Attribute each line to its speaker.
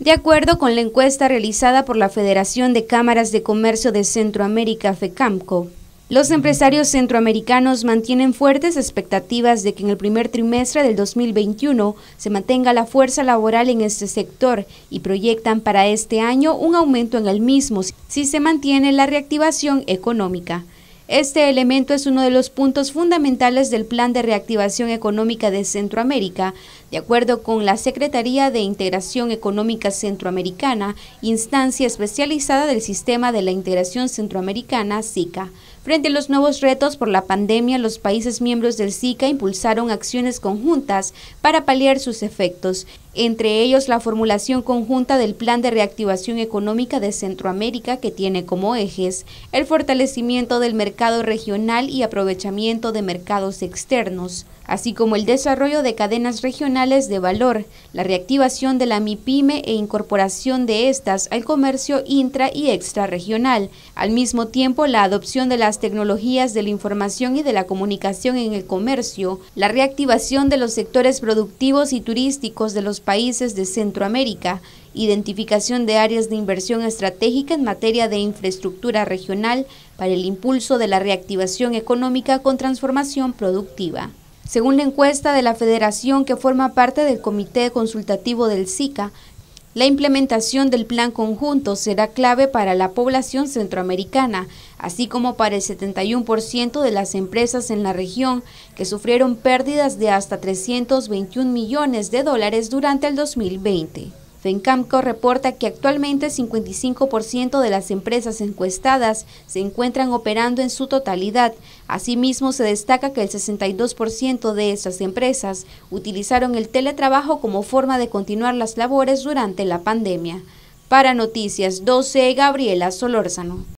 Speaker 1: De acuerdo con la encuesta realizada por la Federación de Cámaras de Comercio de Centroamérica, FECAMCO, los empresarios centroamericanos mantienen fuertes expectativas de que en el primer trimestre del 2021 se mantenga la fuerza laboral en este sector y proyectan para este año un aumento en el mismo si se mantiene la reactivación económica. Este elemento es uno de los puntos fundamentales del Plan de Reactivación Económica de Centroamérica. De acuerdo con la Secretaría de Integración Económica Centroamericana, instancia especializada del Sistema de la Integración Centroamericana, SICA, Frente a los nuevos retos por la pandemia, los países miembros del SICA impulsaron acciones conjuntas para paliar sus efectos, entre ellos la formulación conjunta del Plan de Reactivación Económica de Centroamérica que tiene como ejes el fortalecimiento del mercado regional y aprovechamiento de mercados externos, así como el desarrollo de cadenas regionales de valor, la reactivación de la MIPYME e incorporación de estas al comercio intra y extrarregional, al mismo tiempo la adopción de las tecnologías de la información y de la comunicación en el comercio, la reactivación de los sectores productivos y turísticos de los países de Centroamérica, identificación de áreas de inversión estratégica en materia de infraestructura regional para el impulso de la reactivación económica con transformación productiva. Según la encuesta de la federación que forma parte del Comité Consultativo del SICA, la implementación del plan conjunto será clave para la población centroamericana, así como para el 71% de las empresas en la región, que sufrieron pérdidas de hasta 321 millones de dólares durante el 2020. FENCAMCO reporta que actualmente el 55% de las empresas encuestadas se encuentran operando en su totalidad. Asimismo, se destaca que el 62% de estas empresas utilizaron el teletrabajo como forma de continuar las labores durante la pandemia. Para Noticias 12, Gabriela Solórzano.